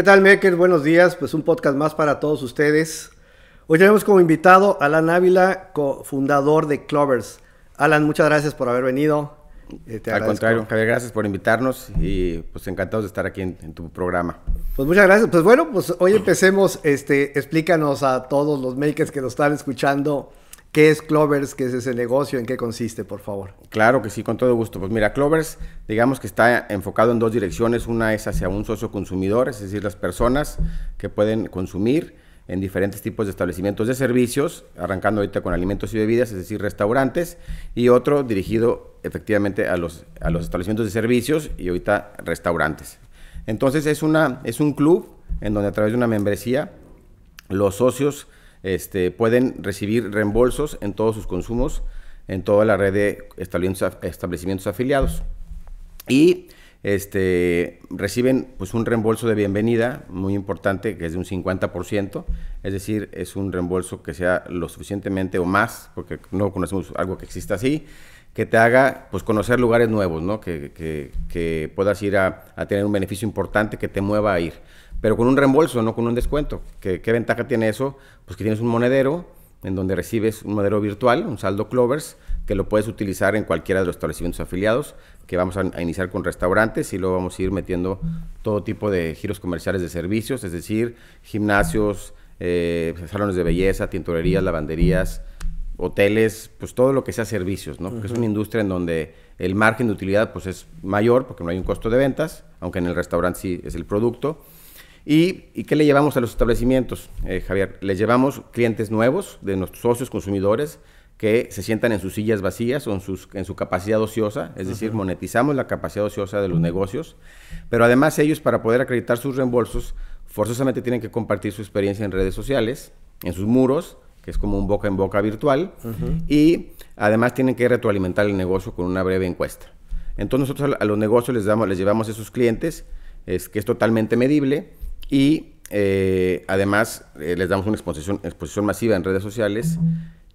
¿Qué tal, Makers? Buenos días. Pues un podcast más para todos ustedes. Hoy tenemos como invitado a Alan Ávila, cofundador de Clovers. Alan, muchas gracias por haber venido. Eh, Al contrario, Javier, gracias por invitarnos y pues encantados de estar aquí en, tu programa. Pues muchas gracias. Pues bueno, pues hoy empecemos. Este, explícanos a todos los makers que nos están escuchando ¿Qué es Clovers? ¿Qué es ese negocio? ¿En qué consiste, por favor? Claro que sí, con todo gusto. Pues mira, Clovers, digamos que está enfocado en dos direcciones. Una es hacia un socio consumidor, es decir, las personas que pueden consumir en diferentes tipos de establecimientos de servicios, arrancando ahorita con alimentos y bebidas, es decir, restaurantes, y otro dirigido efectivamente a los, a los establecimientos de servicios y ahorita restaurantes. Entonces es, una, es un club en donde a través de una membresía los socios este, pueden recibir reembolsos en todos sus consumos en toda la red de establecimientos afiliados. Y este, reciben pues, un reembolso de bienvenida muy importante, que es de un 50%, es decir, es un reembolso que sea lo suficientemente o más, porque no conocemos algo que exista así, que te haga pues, conocer lugares nuevos, ¿no? que, puedas ir a, a, tener un beneficio importante que te mueva a ir pero con un reembolso, no con un descuento. ¿Qué, ventaja tiene eso? Pues que tienes un monedero en donde recibes un monedero virtual, un saldo Clovers, que lo puedes utilizar en cualquiera de los establecimientos afiliados, que vamos a, iniciar con restaurantes y luego vamos a ir metiendo todo tipo de giros comerciales de servicios, es decir, gimnasios, eh, salones de belleza, tintorerías, lavanderías, hoteles, pues todo lo que sea servicios, ¿no? es una industria en donde el margen de utilidad pues es mayor porque no hay un costo de ventas, aunque en el restaurante sí es el producto ¿Y, qué le llevamos a los establecimientos, eh, Javier? Les llevamos clientes nuevos de nuestros socios consumidores que se sientan en sus sillas vacías o en, sus, en su capacidad ociosa, es decir, monetizamos la capacidad ociosa de los negocios, pero además ellos para poder acreditar sus reembolsos forzosamente tienen que compartir su experiencia en redes sociales, en sus muros, que es como un boca en boca virtual, y además tienen que retroalimentar el negocio con una breve encuesta. Entonces nosotros a los negocios les, damos, les llevamos a esos clientes, es, que es totalmente medible, y eh, además eh, les damos una exposición, exposición masiva en redes sociales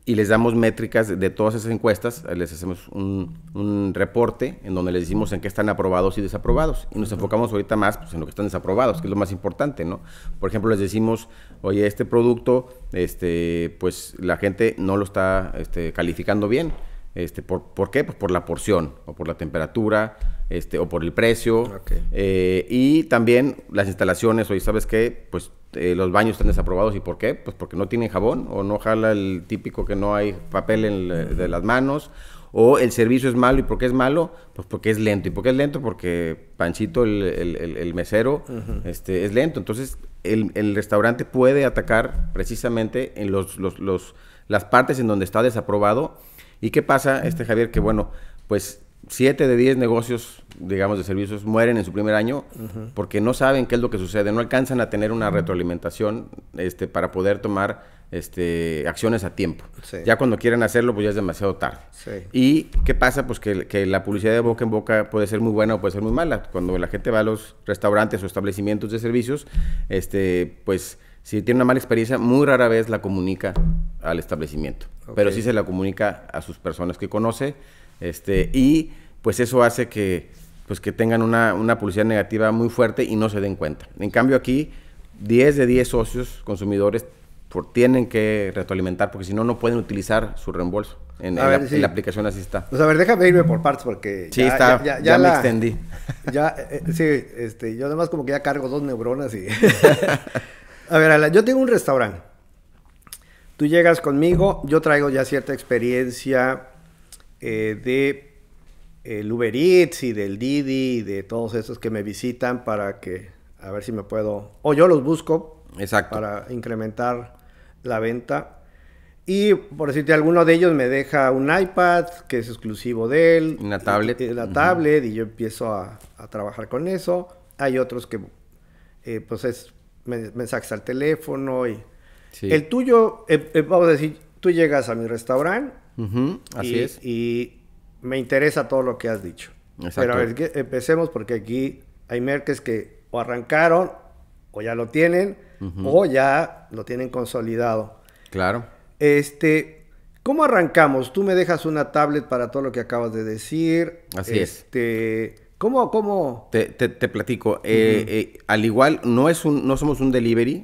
y les damos métricas de, todas esas encuestas, les hacemos un, un, reporte en donde les decimos en qué están aprobados y desaprobados. Y nos enfocamos ahorita más pues, en lo que están desaprobados, que es lo más importante, ¿no? Por ejemplo, les decimos, oye, este producto, este, pues la gente no lo está este, calificando bien. Este, ¿por, ¿Por qué? Pues por la porción o por la temperatura este, o por el precio. Eh, y también las instalaciones, hoy ¿sabes qué? Pues eh, los baños están desaprobados. ¿Y por qué? Pues porque no tienen jabón o no jala el típico que no hay papel de las manos. O el servicio es malo. ¿Y por qué es malo? Pues porque es lento. ¿Y por qué es lento? Porque Panchito, el, mesero, este, es lento. Entonces, el, restaurante puede atacar precisamente en los, los, los, las partes en donde está desaprobado. ¿Y qué pasa, este Javier? Que bueno, pues 7 de 10 negocios, digamos, de servicios mueren en su primer año porque no saben qué es lo que sucede, no alcanzan a tener una retroalimentación este, para poder tomar este, acciones a tiempo. Ya cuando quieren hacerlo, pues ya es demasiado tarde. ¿Y qué pasa? Pues que, la publicidad de boca en boca puede ser muy buena o puede ser muy mala. Cuando la gente va a los restaurantes o establecimientos de servicios, este, pues si tiene una mala experiencia, muy rara vez la comunica al establecimiento. Pero sí se la comunica a sus personas que conoce este, y pues eso hace que, pues que tengan una, una publicidad negativa muy fuerte y no se den cuenta. En cambio aquí, 10 de 10 socios consumidores por, tienen que retroalimentar porque si no, no pueden utilizar su reembolso. En, la, aplicación así está. Pues a ver, déjame irme por partes porque ya, me extendí. Ya, eh, eh, sí, este, yo además como que ya cargo dos neuronas y... a ver, yo tengo un restaurante. Tú llegas conmigo, yo traigo ya cierta experiencia eh, de el Uber Eats y del Didi y de todos esos que me visitan para que a ver si me puedo o yo los busco Exacto. para incrementar la venta y por decirte alguno de ellos me deja un iPad que es exclusivo de él una tablet y, la tablet y yo empiezo a, a, trabajar con eso hay otros que eh, pues es mensajes al teléfono y el tuyo eh, vamos a decir tú llegas a mi restaurante. así es. Y me interesa todo lo que has dicho. Pero a ver, empecemos porque aquí hay merques que o arrancaron o ya lo tienen o ya lo tienen consolidado. Claro. Este, ¿cómo arrancamos? Tú me dejas una tablet para todo lo que acabas de decir. Así este, es. ¿Cómo, cómo? Te, te, platico. Eh, eh, al igual, no, es un, no somos un delivery.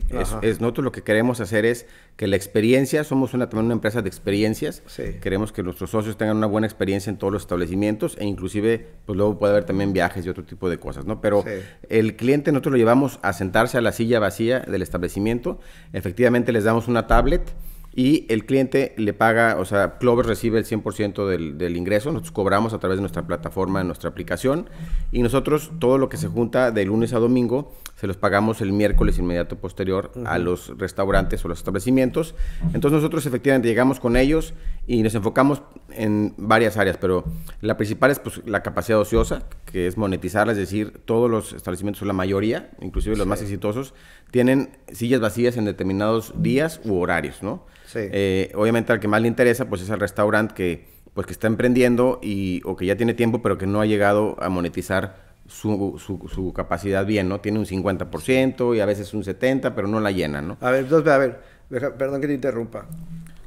nosotros lo que queremos hacer es que la experiencia, somos una, también una empresa de experiencias. Queremos que nuestros socios tengan una buena experiencia en todos los establecimientos e inclusive, pues luego puede haber también viajes y otro tipo de cosas, ¿no? Pero el cliente nosotros lo llevamos a sentarse a la silla vacía del establecimiento. Efectivamente, les damos una tablet y el cliente le paga, o sea, Clover recibe el 100% del, del, ingreso, nosotros cobramos a través de nuestra plataforma, de nuestra aplicación, y nosotros todo lo que se junta de lunes a domingo se los pagamos el miércoles inmediato posterior a los restaurantes o los establecimientos. Entonces nosotros efectivamente llegamos con ellos y nos enfocamos en varias áreas, pero la principal es pues, la capacidad ociosa, que es monetizar, es decir, todos los establecimientos, la mayoría, inclusive los más exitosos, tienen sillas vacías en determinados días u horarios, ¿no? Eh, obviamente al que más le interesa pues es el restaurante que pues que está emprendiendo y, o que ya tiene tiempo pero que no ha llegado a monetizar su, capacidad bien, ¿no? Tiene un 50% y a veces un 70%, pero no la llena, ¿no? A ver, entonces, a ver, perdón que te interrumpa.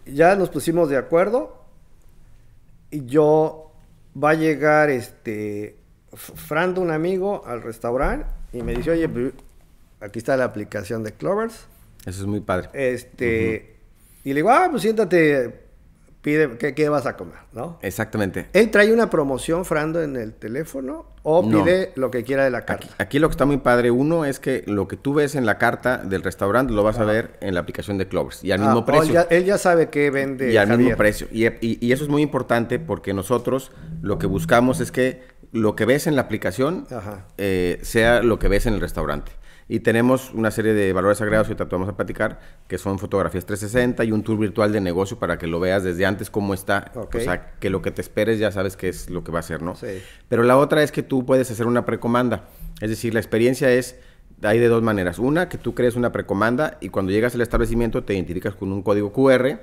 Ya nos pusimos de acuerdo y yo va a llegar este Frando, un amigo, al restaurante y me dice, oye, pues, aquí está la aplicación de Clovers. Eso es muy padre. Este, y le digo, ah, pues siéntate pide ¿qué, vas a comer, ¿no? Exactamente. Él trae una promoción, Frando, en el teléfono o pide lo que quiera de la carta. Aquí, lo que está muy padre, uno es que lo que tú ves en la carta del restaurante lo vas a ver en la aplicación de Clovers y al ah, mismo precio. Él ya, sabe qué vende. Y al mismo precio. Y, eso es muy importante porque nosotros lo que buscamos es que lo que ves en la aplicación eh, sea lo que ves en el restaurante. Y tenemos una serie de valores agregados que tratamos a platicar, que son fotografías 360 y un tour virtual de negocio para que lo veas desde antes cómo está. O sea, que lo que te esperes ya sabes qué es lo que va a ser, ¿no? Sí. Pero la otra es que tú puedes hacer una precomanda. Es decir, la experiencia es hay de dos maneras. Una, que tú crees una precomanda y cuando llegas al establecimiento te identificas con un código QR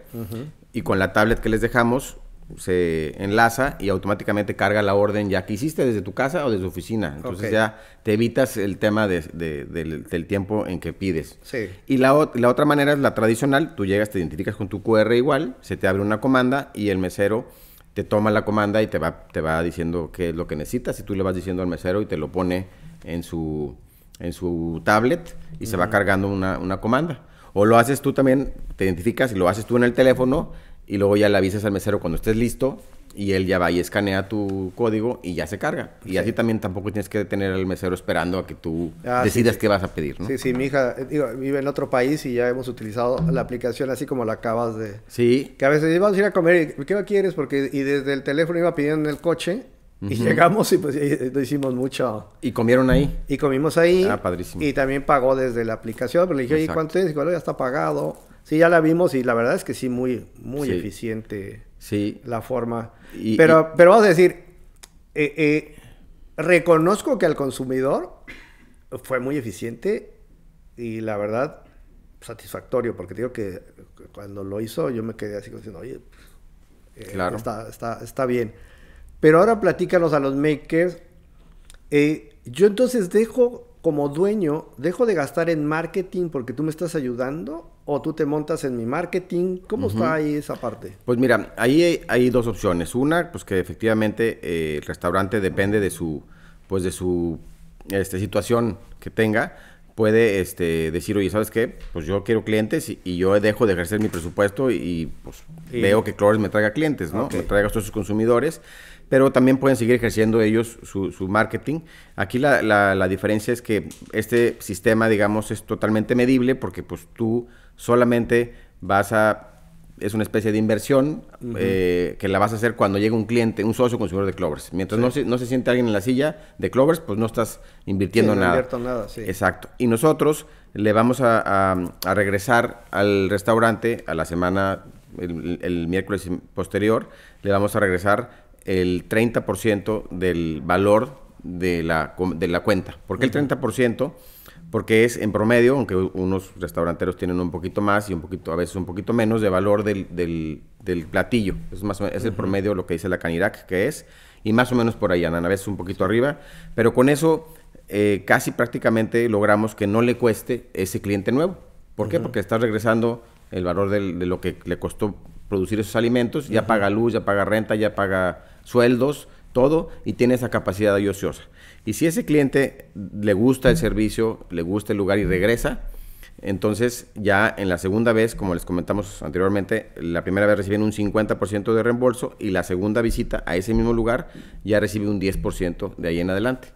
y con la tablet que les dejamos se enlaza y automáticamente carga la orden ya que hiciste desde tu casa o desde tu oficina. Entonces ya te evitas el tema del, tiempo en que pides. Y la, la, otra manera es la tradicional, tú llegas, te identificas con tu QR igual, se te abre una comanda y el mesero te toma la comanda y te va, te va diciendo qué es lo que necesitas y tú le vas diciendo al mesero y te lo pone en su, en su tablet y se va cargando una, una comanda. O lo haces tú también, te identificas y lo haces tú en el teléfono y luego ya le avisas al mesero cuando estés listo y él ya va y escanea tu código y ya se carga. Y así también tampoco tienes que tener al mesero esperando a que tú ah, decidas qué vas a pedir, Sí, sí, mi hija eh, vive en otro país y ya hemos utilizado la aplicación así como la acabas de... Sí. Que a veces íbamos a ir a comer y ¿qué no quieres? Porque y desde el teléfono iba pidiendo en el coche y llegamos y pues eh, hicimos mucho. ¿Y comieron ahí? Y comimos ahí. Ah, padrísimo. Y también pagó desde la aplicación. Pero le dije, ¿y ¿cuánto es? Y dijo, ya está pagado Sí, ya la vimos y la verdad es que sí, muy, muy eficiente la forma. pero, pero vamos a decir, eh, eh, reconozco que al consumidor fue muy eficiente y la verdad satisfactorio, porque digo que cuando lo hizo yo me quedé así diciendo, oye, eh, está, bien. Pero ahora platícanos a los makers. yo entonces dejo como dueño, dejo de gastar en marketing porque tú me estás ayudando o tú te montas en mi marketing? ¿Cómo está ahí esa parte? Pues mira, ahí hay, dos opciones. Una, pues que efectivamente eh, el restaurante depende de su, pues de su este, situación que tenga. Puede este, decir, oye, ¿sabes qué? Pues yo quiero clientes y, yo dejo de ejercer mi presupuesto y, pues, veo que Clores me traiga clientes, ¿no? Me traiga a todos sus consumidores pero también pueden seguir ejerciendo ellos su, marketing. Aquí la, diferencia es que este sistema, digamos, es totalmente medible porque pues tú solamente vas a... Es una especie de inversión eh, que la vas a hacer cuando llega un cliente, un socio consumidor de Clovers. Mientras no, se, no siente alguien en la silla de Clovers, pues no estás invirtiendo no nada. nada sí. Exacto. Y nosotros le vamos a, regresar al restaurante a la semana el, miércoles posterior, le vamos a regresar el 30% del valor de la, de la cuenta. ¿Por qué el 30%? Porque es en promedio, aunque unos restauranteros tienen un poquito más y un poquito, a veces un poquito menos de valor del, platillo. Es, más es el promedio lo que dice la Canirac, que es, y más o menos por ahí a veces un poquito arriba, pero con eso eh, casi prácticamente logramos que no le cueste ese cliente nuevo. ¿Por qué? Porque está regresando el valor de lo que le costó producir esos alimentos, ya paga luz, ya paga renta, ya paga sueldos, todo, y tiene esa capacidad de ociosa. Y si ese cliente le gusta el servicio, le gusta el lugar y regresa, entonces ya en la segunda vez, como les comentamos anteriormente, la primera vez reciben un 50% de reembolso y la segunda visita a ese mismo lugar ya recibe un 10% de ahí en adelante.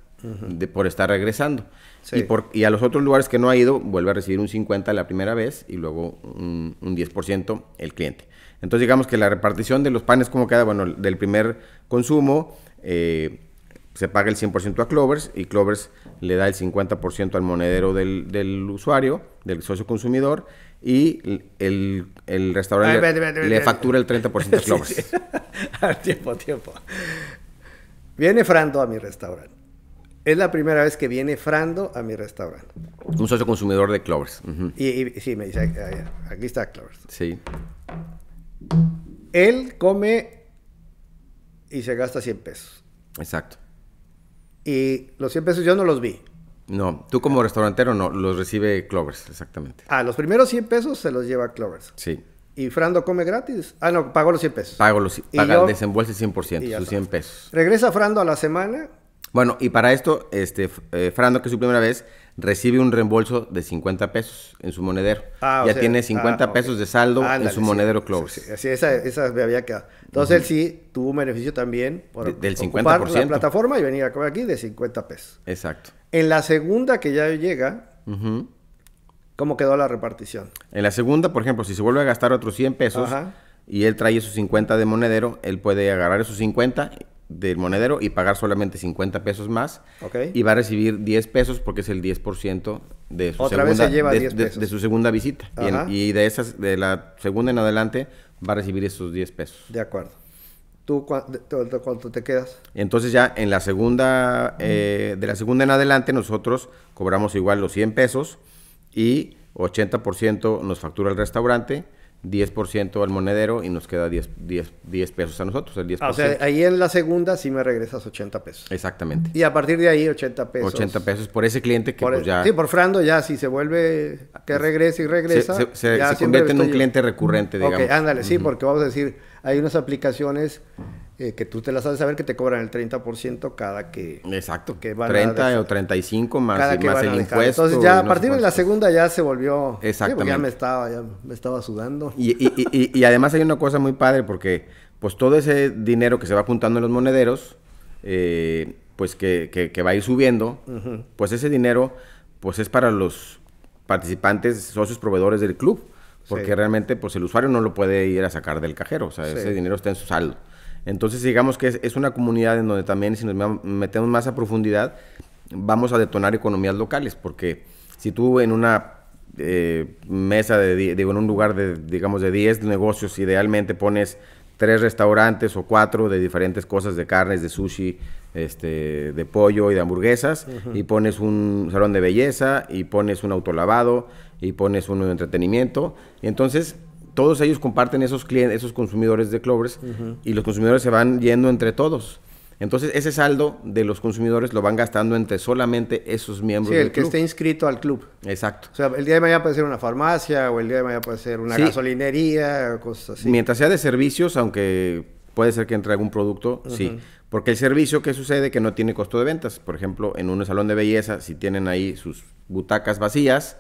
de, por estar regresando. Y, por, y, a los otros lugares que no ha ido, vuelve a recibir un 50 la primera vez y luego un 10% el cliente. Entonces digamos que la repartición de los panes ¿cómo queda, bueno, del primer consumo eh, se paga el 100% a Clovers y Clovers le da el 50% al monedero del, usuario, del socio consumidor y el, restaurante le factura el 30% a Clovers. A tiempo, tiempo. Viene Frando a mi restaurante. Es la primera vez que viene Frando a mi restaurante. Un socio consumidor de Clovers. y, y, sí, me dice, aquí está Clovers. Sí. Él come y se gasta 100 pesos. Exacto. Y los 100 pesos yo no los vi. No, tú como restaurantero no, los recibe Clovers, exactamente. Ah, los primeros 100 pesos se los lleva Clovers. Sí. ¿Y Frando come gratis? Ah, no, pagó los 100 pesos. Pagó los paga, desembolse 100%, sus 100 pesos. Regresa Frando a la semana. Bueno, y para esto, este, eh, Frando, que es su primera vez, recibe un reembolso de 50 pesos en su monedero. Ah, ya tiene 50 ah, pesos de saldo en su monedero Clover. Sí, esa, esa me había quedado. Entonces él sí tuvo un beneficio también por del 50%. plataforma y venía a aquí de 50 pesos. Exacto. En la segunda que ya llega, ¿cómo quedó la repartición? En la segunda, por ejemplo, si se vuelve a gastar otros 100 pesos y él trae esos 50 de monedero, él puede agarrar esos 50 del monedero y pagar solamente 50 pesos más. Y va a recibir 10 pesos porque es el 10% de su, segunda, de, su segunda visita. Y, de esas, de la segunda en adelante, va a recibir esos 10 pesos. De acuerdo. ¿Tú cuánto, te quedas? Entonces ya en la segunda, eh, de la segunda en adelante nosotros cobramos igual los 100 pesos y 80% nos factura el restaurante 10% al monedero y nos queda 10, 10, 10 pesos a nosotros, el 10%. Ah, o sea, ahí en la segunda sí me regresas 80 pesos. Exactamente. Y a partir de ahí 80 pesos. 80 pesos por ese cliente que pues ya... Sí, por Frando ya si se vuelve que regrese y regresa. Se, convierte en un cliente recurrente, digamos. ándale, sí, porque vamos a decir, hay unas aplicaciones eh, que tú te las sabes saber que te cobran el 30% cada que... Exacto, que van 30 o 35 más, más el impuesto. Entonces ya a partir de la segunda ya se volvió... Exactamente. ya me estaba, ya me estaba sudando. Y, y, y, además hay una cosa muy padre porque pues todo ese dinero que se va apuntando en los monederos, eh, pues que, que, va a ir subiendo, pues ese dinero pues es para los participantes, socios, proveedores del club. Porque realmente, pues el usuario no lo puede ir a sacar del cajero. O sea, ese dinero está en su saldo. Entonces digamos que es, una comunidad en donde también si nos metemos más a profundidad, vamos a detonar economías locales, porque si tú en una eh, mesa, de, digo, en un lugar de, digamos, de 10 negocios, idealmente pones tres restaurantes o cuatro de diferentes cosas, de carnes, de sushi, este, de pollo y de hamburguesas, y pones un salón de belleza, y pones un autolavado, y pones un de entretenimiento. Y entonces, todos ellos comparten esos clientes, esos consumidores de Clovers y los consumidores se van yendo entre todos. Entonces, ese saldo de los consumidores lo van gastando entre solamente esos miembros sí, el que esté inscrito al club. Exacto. O sea, el día de mañana puede ser una farmacia o el día de mañana puede ser una gasolinería, cosas así. Mientras sea de servicios, aunque puede ser que entre algún producto, sí. Porque el servicio que sucede que no tiene costo de ventas. Por ejemplo, en un salón de belleza, si tienen ahí sus butacas vacías,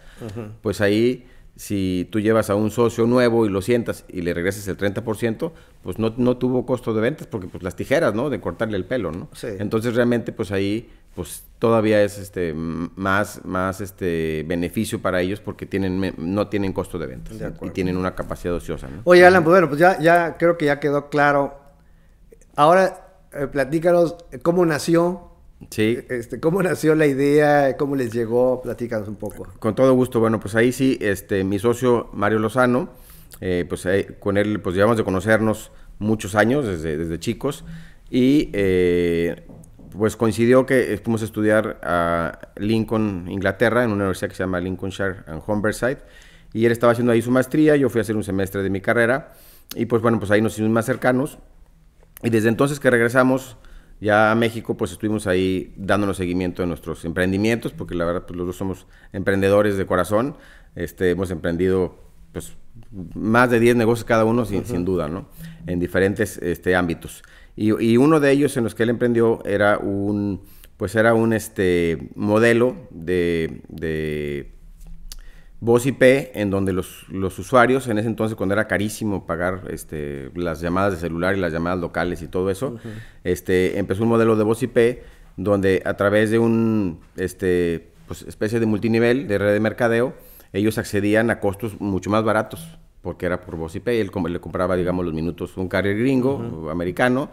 pues ahí si tú llevas a un socio nuevo y lo sientas y le regresas el 30%, pues no, tuvo costo de ventas porque pues las tijeras, ¿no? De cortarle el pelo, ¿no? Sí. Entonces realmente pues ahí pues todavía es este más más este beneficio para ellos porque tienen no tienen costo de ventas y tienen una capacidad ociosa, ¿no? Oye, Alan, pues bueno, pues ya ya creo que ya quedó claro. Ahora eh, platícanos eh, cómo nació Sí. Eh, este, ¿Cómo nació la idea? ¿Cómo les llegó? Platícanos un poco. Con todo gusto. Bueno, pues ahí sí, este, mi socio Mario Lozano, eh, pues eh, con él pues llevamos de conocernos muchos años, desde, desde chicos, y pues coincidió que fuimos a estudiar a Lincoln, Inglaterra, en una universidad que se llama Lincolnshire and Humberside, y él estaba haciendo ahí su maestría, yo fui a hacer un semestre de mi carrera, y pues bueno, pues ahí nos hicimos más cercanos, y desde entonces que regresamos ya a México, pues estuvimos ahí dándonos seguimiento de nuestros emprendimientos, porque la verdad, pues los dos somos emprendedores de corazón. Este, hemos emprendido, pues, más de 10 negocios cada uno, sin, sin duda, ¿no? En diferentes este, ámbitos. Y, y, uno de ellos en los que él emprendió era un, pues, era un este, modelo de voz IP, en donde los, usuarios, en ese entonces cuando era carísimo pagar este, las llamadas de celular y las llamadas locales y todo eso, este, empezó un modelo de voz IP donde a través de un este, pues, especie de multinivel de red de mercadeo, ellos accedían a costos mucho más baratos porque era por voz IP, él le compraba, digamos, los minutos un carrier gringo, americano,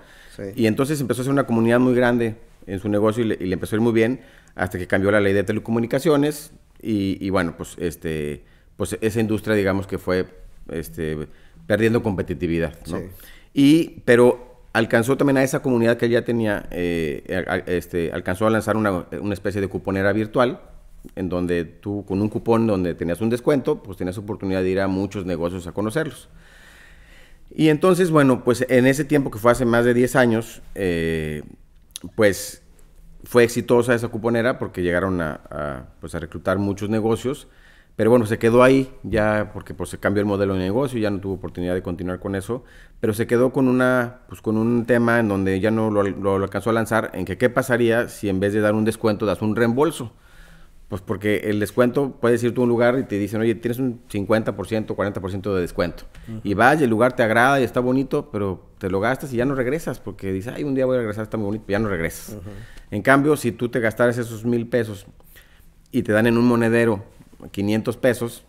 y entonces empezó a ser una comunidad muy grande en su negocio y le, empezó a ir muy bien hasta que cambió la ley de telecomunicaciones, y, bueno, pues este pues esa industria digamos que fue este, perdiendo competitividad, ¿no? Y, pero alcanzó también a esa comunidad que ya tenía, eh, este, alcanzó a lanzar una, especie de cuponera virtual, en donde tú con un cupón donde tenías un descuento, pues tenías oportunidad de ir a muchos negocios a conocerlos. Y entonces, bueno, pues en ese tiempo que fue hace más de 10 años, eh, pues fue exitosa esa cuponera porque llegaron a, pues a reclutar muchos negocios, pero bueno, se quedó ahí ya porque pues, se cambió el modelo de negocio, ya no tuvo oportunidad de continuar con eso, pero se quedó con, una, pues, con un tema en donde ya no lo, lo alcanzó a lanzar, en que qué pasaría si en vez de dar un descuento das un reembolso. Pues porque el descuento, puedes ir tú a un lugar y te dicen, oye, tienes un 50%, 40% de descuento. Y vas y el lugar te agrada y está bonito, pero te lo gastas y ya no regresas, porque dices, ay, un día voy a regresar, está muy bonito, pero ya no regresas. En cambio, si tú te gastaras esos mil pesos y te dan en un monedero 500 pesos,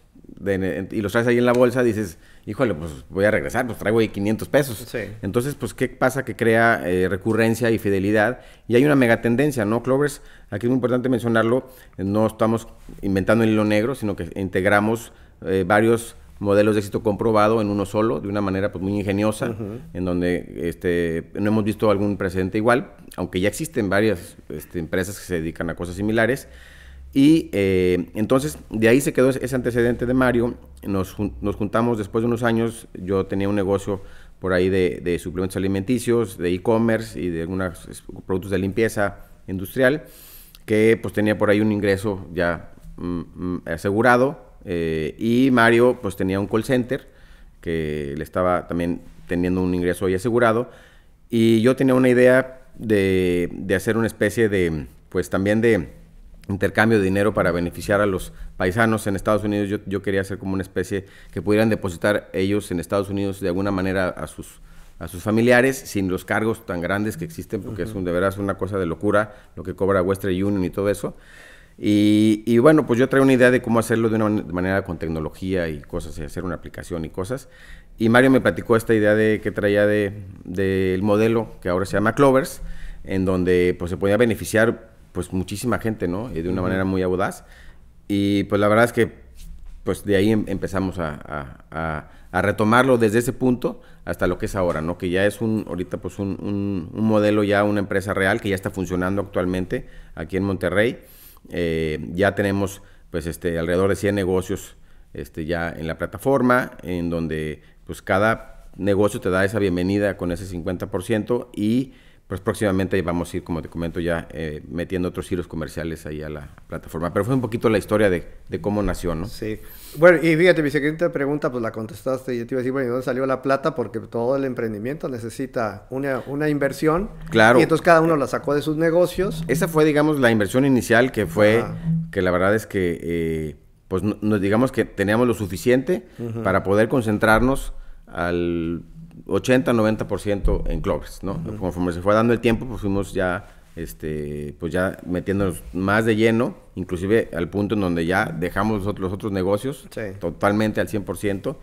y los traes ahí en la bolsa, dices, híjole, pues voy a regresar, pues traigo ahí 500 pesos. Entonces, pues, ¿qué pasa? Que crea eh, recurrencia y fidelidad. Y hay una mega tendencia, ¿no, Clovers? Aquí es muy importante mencionarlo, no estamos inventando el hilo negro, sino que integramos eh, varios modelos de éxito comprobado en uno solo, de una manera pues muy ingeniosa, en donde este, no hemos visto algún precedente igual, aunque ya existen varias este, empresas que se dedican a cosas similares. Y eh, entonces de ahí se quedó ese antecedente de Mario. Nos, nos, juntamos después de unos años. Yo tenía un negocio por ahí de, suplementos alimenticios, de e-commerce y de algunos productos de limpieza industrial, que pues tenía por ahí un ingreso ya mm, mm, asegurado. Eh, y Mario pues tenía un call center que le estaba también teniendo un ingreso ahí asegurado. Y yo tenía una idea de, de hacer una especie de, pues también de intercambio de dinero para beneficiar a los paisanos en Estados Unidos. Yo, quería hacer como una especie que pudieran depositar ellos en Estados Unidos de alguna manera a sus a sus familiares sin los cargos tan grandes que existen, porque es un, de veras una cosa de locura lo que cobra Western Union y todo eso. Y, y, bueno, pues yo traía una idea de cómo hacerlo de una manera con tecnología y cosas, y hacer una aplicación y cosas. Y Mario me platicó esta idea de que traía del modelo que ahora se llama Clovers, en donde pues se podía beneficiar pues muchísima gente, ¿no? Y de una manera muy audaz. Y pues la verdad es que pues de ahí em-, empezamos a, a, a, retomarlo desde ese punto hasta lo que es ahora, ¿no? Que ya es un, ahorita pues un, un, modelo ya, una empresa real que ya está funcionando actualmente aquí en Monterrey. Eh, ya tenemos pues este, alrededor de 100 negocios este, ya en la plataforma, en donde pues cada negocio te da esa bienvenida con ese 50% y pues próximamente vamos a ir, como te comento, ya eh, metiendo otros giros comerciales ahí a la plataforma. Pero fue un poquito la historia de, cómo nació, ¿no? Sí. Bueno, y fíjate, mi siguiente pregunta, pues la contestaste. Yo te iba a decir, bueno, dónde salió la plata? Porque todo el emprendimiento necesita una, una inversión. Claro. Y entonces cada uno la sacó de sus negocios. Esa fue, digamos, la inversión inicial que fue, que la verdad es que, eh, pues, digamos que teníamos lo suficiente para poder concentrarnos al 80-90% en clubs, ¿no? Conforme se fue dando el tiempo, pues fuimos ya, este, pues ya metiéndonos más de lleno, inclusive al punto en donde ya dejamos los otros, negocios totalmente al 100%.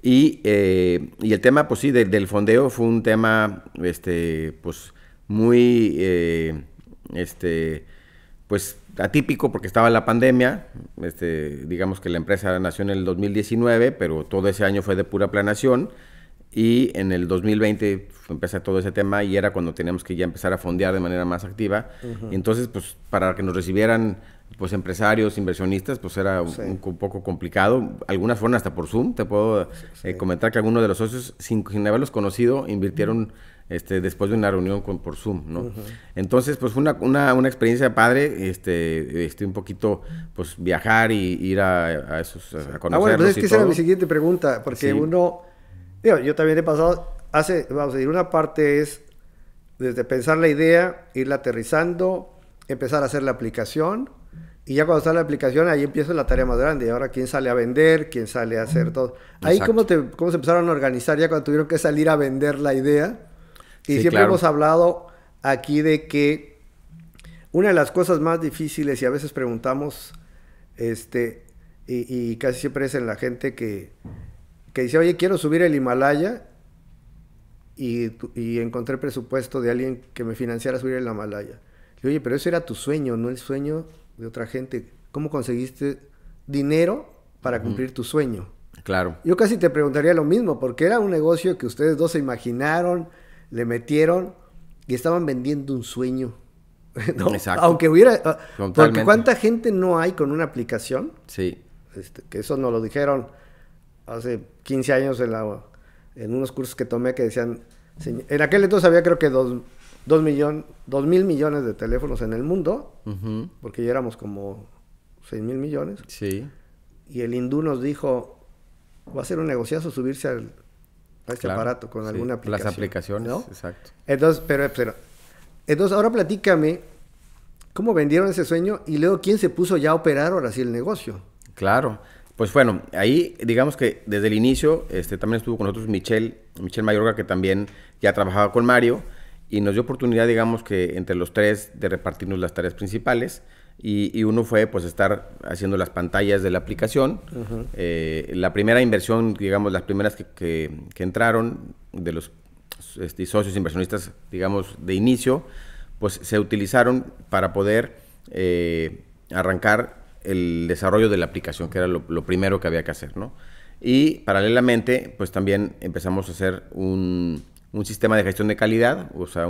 Y, eh, y el tema, pues sí, del fondeo fue un tema, este, pues muy, eh, este, pues atípico porque estaba la pandemia, este, digamos que la empresa nació en el 2019, pero todo ese año fue de pura planación. Y en el 2020 empecé todo ese tema y era cuando teníamos que ya empezar a fondear de manera más activa. Entonces, pues para que nos recibieran pues empresarios, inversionistas, pues era un, poco complicado. Algunas fueron hasta por Zoom. Te puedo eh, comentar que algunos de los socios, sin, haberlos conocido, invirtieron este, después de una reunión con, por Zoom, ¿no? Entonces, pues fue una, una, una, experiencia padre, este, este, un poquito, pues viajar y ir a, a esos, a Ah, bueno, pues es que esa era mi siguiente pregunta, porque uno yo también he pasado, hace, vamos a decir, una parte es desde pensar la idea, irla aterrizando, empezar a hacer la aplicación. Y ya cuando está la aplicación, ahí empieza la tarea más grande. Y ahora, ¿quién sale a vender? ¿Quién sale a hacer todo? Ahí, ¿cómo, te, ¿cómo se empezaron a organizar ya cuando tuvieron que salir a vender la idea? Y siempre hemos hablado aquí de que una de las cosas más difíciles, y a veces preguntamos, este, y casi siempre es en la gente que, que decía, oye, quiero subir el Himalaya y, encontré presupuesto de alguien que me financiara subir el Himalaya. Y, oye, pero eso era tu sueño, no el sueño de otra gente. ¿Cómo conseguiste dinero para cumplir tu sueño? Claro. Yo casi te preguntaría lo mismo, porque era un negocio que ustedes dos se imaginaron, le metieron y estaban vendiendo un sueño. Exacto. Aunque hubiera. Ah, porque cuánta gente no hay con una aplicación. Sí. Este, que eso no lo dijeron hace 15 años en, unos cursos que tomé que decían, en aquel entonces había creo que 2 mil millones de teléfonos en el mundo, porque ya éramos como 6 mil millones. Sí. Y el hindú nos dijo, va a ser un negociazo subirse al, a este aparato con alguna aplicación. Las aplicaciones, exacto. Entonces, pero, pero, entonces ahora platícame cómo vendieron ese sueño y luego quién se puso ya a operar ahora sí el negocio. Claro. Pues bueno, ahí digamos que desde el inicio este, también estuvo con nosotros Michelle, Michelle Mayorga, que también ya trabajaba con Mario y nos dio oportunidad, digamos que entre los tres, de repartirnos las tareas principales. Y, uno fue pues estar haciendo las pantallas de la aplicación. Eh, la primera inversión, digamos, las primeras que, entraron de los este, socios inversionistas, digamos, de inicio, pues se utilizaron para poder eh, arrancar el desarrollo de la aplicación, que era lo, primero que había que hacer, ¿no? Y paralelamente, pues también empezamos a hacer un, sistema de gestión de calidad, o sea,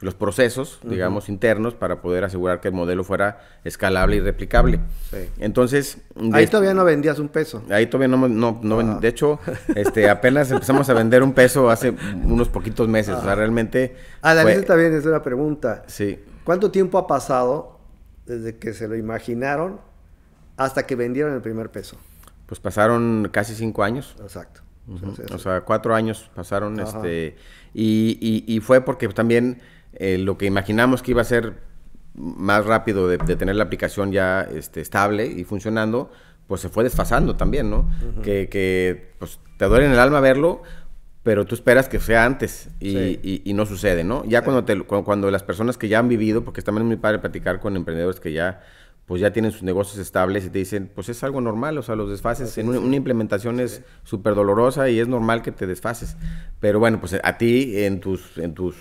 los procesos, digamos, internos para poder asegurar que el modelo fuera escalable y replicable. Entonces... Ahí todavía no vendías un peso. Ahí todavía no... no, ah. De hecho, este, apenas empezamos a vender un peso hace unos poquitos meses. O sea, ah. realmente... Ah, la también es una pregunta. Sí. ¿Cuánto tiempo ha pasado desde que se lo imaginaron hasta que vendieron el primer peso. Pues pasaron casi cinco años. Exacto. O sea, cuatro años pasaron, este, y, fue porque también eh, lo que imaginamos que iba a ser más rápido de, tener la aplicación ya este, estable y funcionando, pues se fue desfasando también, ¿no? que, que, pues te duele en el alma verlo, pero tú esperas que sea antes y, no sucede, ¿no? Ya cuando, cuando, las personas que ya han vivido, porque también es muy padre platicar con emprendedores que ya pues ya tienen sus negocios estables y te dicen, pues es algo normal, o sea, los desfases, en una, implementación es súper dolorosa y es normal que te desfases. Pero bueno, pues eh, a ti en tus, en tus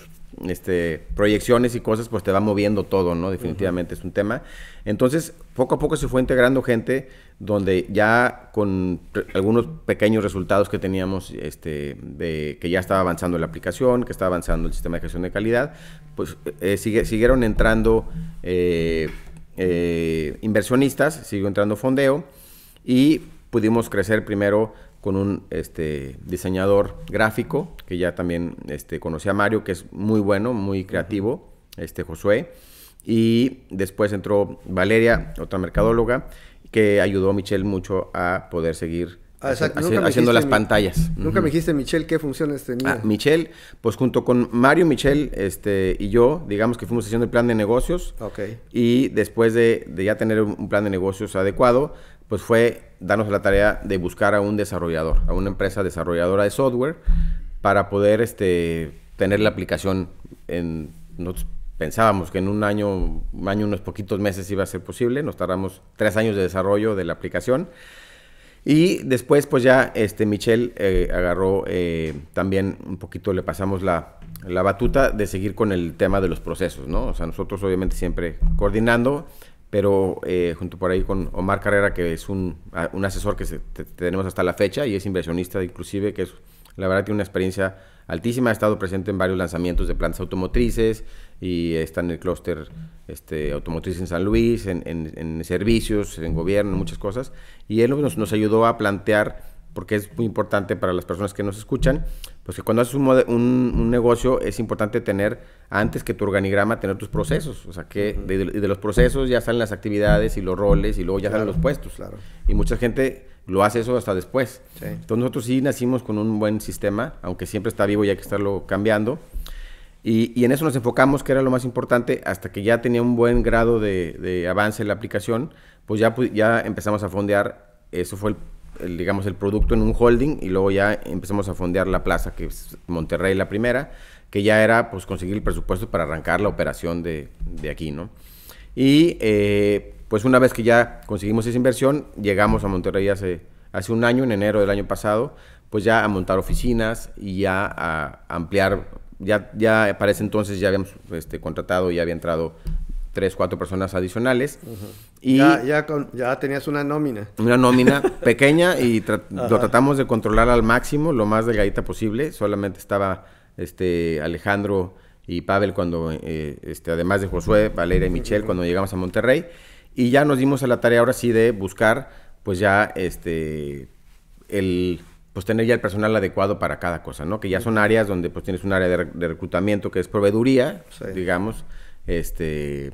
este, proyecciones y cosas, pues te va moviendo todo, ¿no? Definitivamente es un tema. Entonces, poco a poco se fue integrando gente donde ya con algunos pequeños resultados que teníamos, este, de que ya estaba avanzando la aplicación, que estaba avanzando el sistema de gestión de calidad, pues eh, siguieron entrando eh, eh, inversionistas, siguió entrando fondeo y pudimos crecer primero con un este, diseñador gráfico, que ya también este, a Mario, que es muy bueno, muy creativo, este, Josué. Y después entró Valeria, otra mercadóloga, que ayudó a Michelle mucho a poder seguir ah, haciendo las pantallas. Nunca me dijiste, Michelle, qué funciona este? Ah, Michelle, pues junto con Mario, Michelle este, y yo, digamos que fuimos haciendo el plan de negocios. Y después de, ya tener un plan de negocios adecuado, pues fue darnos la tarea de buscar a un desarrollador, a una empresa desarrolladora de software para poder este, tener la aplicación en nosotros pensábamos que en un año, un año, unos poquitos meses iba a ser posible. Nos tardamos tres años de desarrollo de la aplicación. Y después, pues ya este Michelle eh, agarró eh, también un poquito, le pasamos la, la, batuta de seguir con el tema de los procesos, ¿no? O sea, nosotros obviamente siempre coordinando, pero eh, junto por ahí con Omar Carrera, que es un, un asesor que tenemos hasta la fecha y es inversionista inclusive, que es, la verdad tiene una experiencia altísima. Ha estado presente en varios lanzamientos de plantas automotrices y está en el clúster este, automotriz en San Luis, en, en, servicios, en gobierno, muchas cosas. Y él nos, ayudó a plantear, porque es muy importante para las personas que nos escuchan, pues que cuando haces un, negocio es importante tener, antes que tu organigrama, tener tus procesos. O sea, que de, los procesos ya salen las actividades y los roles y luego ya salen los puestos. Claro. Y mucha gente lo hace eso hasta después. Entonces nosotros sí nacimos con un buen sistema, aunque siempre está vivo y hay que estarlo cambiando. Y, en eso nos enfocamos, que era lo más importante, hasta que ya tenía un buen grado de, avance en la aplicación, pues ya, ya empezamos a fondear, eso fue el, digamos, el producto en un holding y luego ya empezamos a fondear la plaza, que es Monterrey la primera, que ya era pues conseguir el presupuesto para arrancar la operación de, aquí, ¿no? Y eh, pues una vez que ya conseguimos esa inversión, llegamos a Monterrey hace, hace un año, en enero del año pasado, pues ya a montar oficinas y ya a ampliar, ya, ya para ese entonces ya habíamos este, contratado y había entrado tres, cuatro personas adicionales. y ya, ya, tenías una nómina. Una nómina pequeña y lo tratamos de controlar al máximo, lo más delgadita posible. Solamente estaba este, Alejandro y Pavel cuando, eh, este, además de Josué, Valeria y Michelle, cuando llegamos a Monterrey. Y ya nos dimos a la tarea ahora sí de buscar, pues ya, este, el, pues tener ya el personal adecuado para cada cosa, ¿no? Que ya son áreas donde pues tienes un área de, reclutamiento que es proveeduría, digamos, este,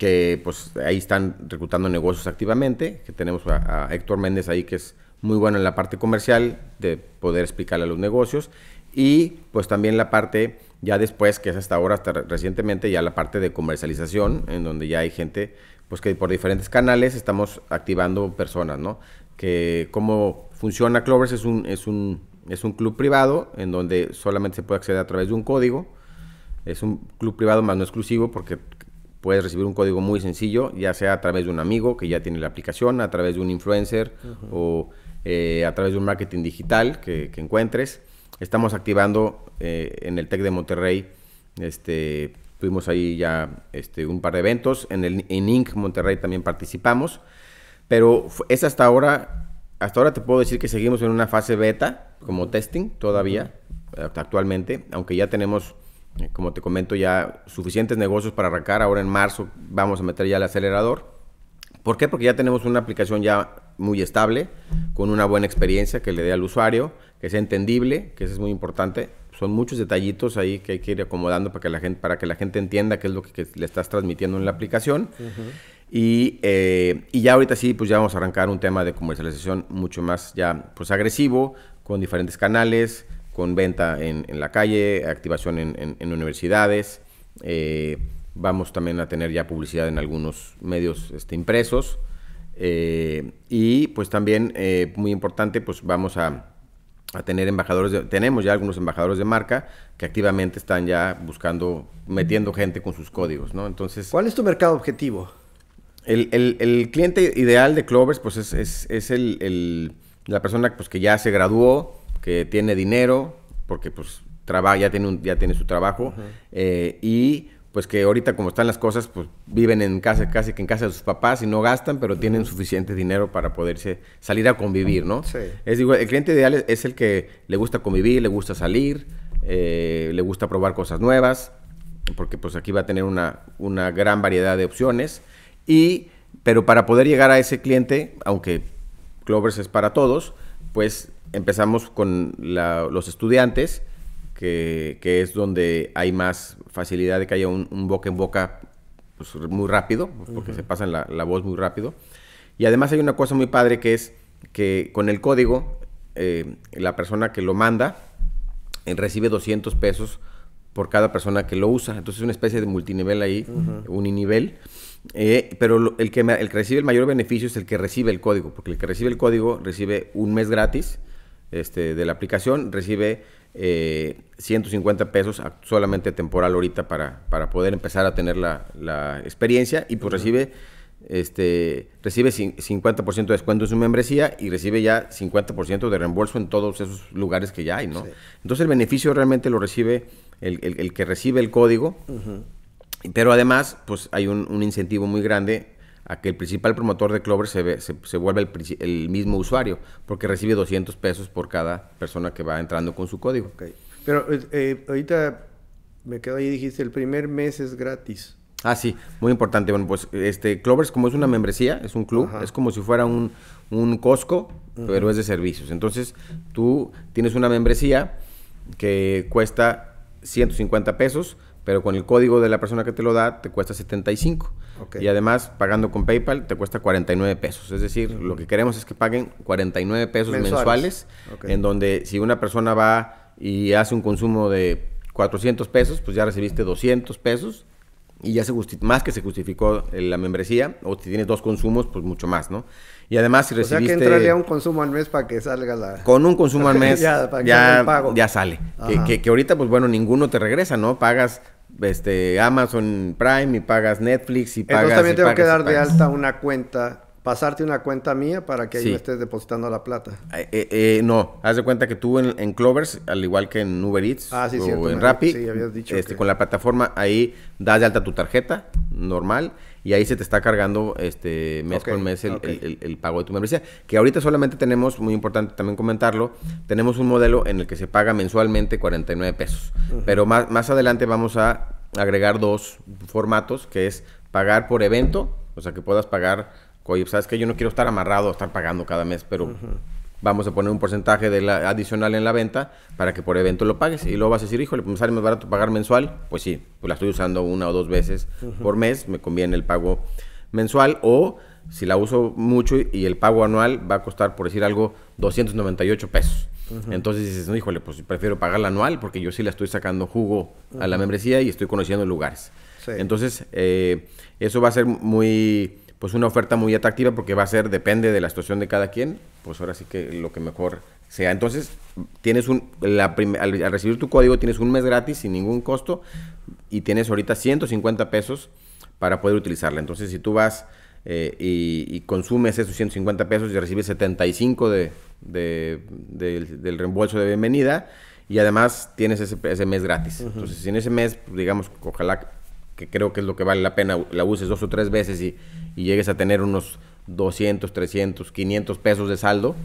que pues ahí están reclutando negocios activamente, que tenemos a, Héctor Méndez ahí que es muy bueno en la parte comercial de poder explicarle a los negocios y pues también la parte ya después, que es hasta ahora, hasta recientemente, ya la parte de comercialización, en donde ya hay gente pues que por diferentes canales estamos activando personas, ¿no? Que cómo funciona Clovers es un, es un, es un club privado en donde solamente se puede acceder a través de un código. Es un club privado más no exclusivo porque puedes recibir un código muy sencillo, ya sea a través de un amigo que ya tiene la aplicación, a través de un influencer o eh, a través de un marketing digital que, encuentres. Estamos activando eh, en el TEC de Monterrey este, Tuvimos ahí ya este, un par de eventos. En, el, en Inc. Monterrey también participamos. Pero es hasta ahora, hasta ahora te puedo decir que seguimos en una fase beta, como testing todavía, eh, actualmente, aunque ya tenemos, eh, como te comento, ya suficientes negocios para arrancar. Ahora en marzo vamos a meter ya el acelerador. ¿Por qué? Porque ya tenemos una aplicación ya muy estable, con una buena experiencia que le dé al usuario, que sea entendible, que eso es muy importante son muchos detallitos ahí que hay que ir acomodando para que la gente, para que la gente entienda qué es lo que, le estás transmitiendo en la aplicación. Eh, y, ya ahorita sí, pues ya vamos a arrancar un tema de comercialización mucho más ya pues agresivo, con diferentes canales, con venta en, la calle, activación en, universidades. Eh, vamos también a tener ya publicidad en algunos medios este, impresos. Eh, y pues también, muy importante, pues vamos a a tener embajadores, tenemos ya algunos embajadores de marca que activamente están ya buscando, metiendo gente con sus códigos, ¿no? Entonces... ¿Cuál es tu mercado objetivo? El, cliente ideal de Clovers, pues es, es, es la persona pues, que ya se graduó, que tiene dinero, porque pues trabaja ya, tiene un, ya tiene su trabajo, eh, y pues que ahorita como están las cosas, pues viven en casa, casi que en casa de sus papás y no gastan, pero tienen suficiente dinero para poderse salir a convivir, ¿no? Sí. Es el cliente ideal es, el que le gusta convivir, le gusta salir, eh, le gusta probar cosas nuevas, porque pues aquí va a tener una, una gran variedad de opciones. Y, pero para poder llegar a ese cliente, aunque Clovers es para todos, pues empezamos con los estudiantes, que, es donde hay más facilidad de que haya un, boca en boca pues, muy rápido, pues, porque se pasa la, voz muy rápido. Y además hay una cosa muy padre que es que con el código, eh, la persona que lo manda eh, recibe 200 pesos por cada persona que lo usa. Entonces es una especie de multinivel ahí, uninivel. Eh, pero el, que, el recibe el mayor beneficio es el que recibe el código, porque el que recibe el código recibe un mes gratis este, de la aplicación, recibe 150 eh, pesos solamente temporal ahorita para, para poder empezar a tener la, experiencia y pues recibe este, recibe 50% de descuento en su membresía y recibe ya 50% de reembolso en todos esos lugares que ya hay, ¿no? Entonces el beneficio realmente lo recibe el, el, que recibe el código, pero además pues hay un, un, incentivo muy grande a que el principal promotor de Clover se, vuelva el, mismo usuario, porque recibe 200 pesos por cada persona que va entrando con su código. Pero eh, eh, ahorita me quedo ahí, dijiste, el primer mes es gratis. Ah, sí, muy importante. Bueno, pues este Clovers, como es una membresía, es un club, es como si fuera un, un Costco, pero es de servicios. Entonces, tú tienes una membresía que cuesta 150 pesos, pero con el código de la persona que te lo da te cuesta 75. Y además, pagando con PayPal te cuesta 49 pesos. Es decir, lo que queremos es que paguen 49 pesos mensuales, en donde si una persona va y hace un consumo de 400 pesos, pues ya recibiste 200 pesos y ya se más que se justificó eh, la membresía, o si tienes dos consumos, pues mucho más, ¿no? Y además si recibiste... O sea que entraría un consumo al mes para que salga la... Con un consumo al mes ya, ya, sale. que, que, ahorita, pues bueno, ninguno te regresa, ¿no? Pagas este Amazon Prime y pagas Netflix y pagas. Entonces también tengo que dar de alta una cuenta pasarte una cuenta mía para que ahí me estés depositando la plata. Eh, eh, eh, no, haz de cuenta que tú en, Clovers, al igual que en Uber Eats ah, o en Rappi, este, con la plataforma ahí das de alta tu tarjeta normal y ahí se te está cargando este mes con mes el, pago de tu membresía. Que ahorita solamente tenemos, muy importante también comentarlo, tenemos un modelo en el que se paga mensualmente 49 pesos. Pero más, más adelante vamos a agregar dos formatos, que es pagar por evento, o sea que puedas pagar oye, pues, sabes que yo no quiero estar amarrado a estar pagando cada mes, pero vamos a poner un porcentaje de la adicional en la venta para que por evento lo pagues. Y luego vas a decir, híjole, pues, me sale más barato pagar mensual. Pues sí, pues la estoy usando una o dos veces por mes, me conviene el pago mensual o si la uso mucho y el pago anual va a costar, por decir algo, 298 pesos. Entonces dices, no, híjole, pues prefiero pagar la anual porque yo sí la estoy sacando jugo a la membresía y estoy conociendo lugares. Entonces, eh, eso va a ser muy pues una oferta muy atractiva porque va a ser, depende de la situación de cada quien, pues ahora sí que lo que mejor sea. Entonces, tienes un, al, recibir tu código tienes un mes gratis sin ningún costo y tienes ahorita 150 pesos para poder utilizarla. Entonces, si tú vas eh, y, consumes esos 150 pesos y recibes 75 de, del, reembolso de bienvenida y además tienes ese, mes gratis. Entonces, en ese mes, pues, digamos, ojalá que creo que es lo que vale la pena, la uses dos o tres veces y y llegues a tener unos 200, 300, 500 pesos de saldo,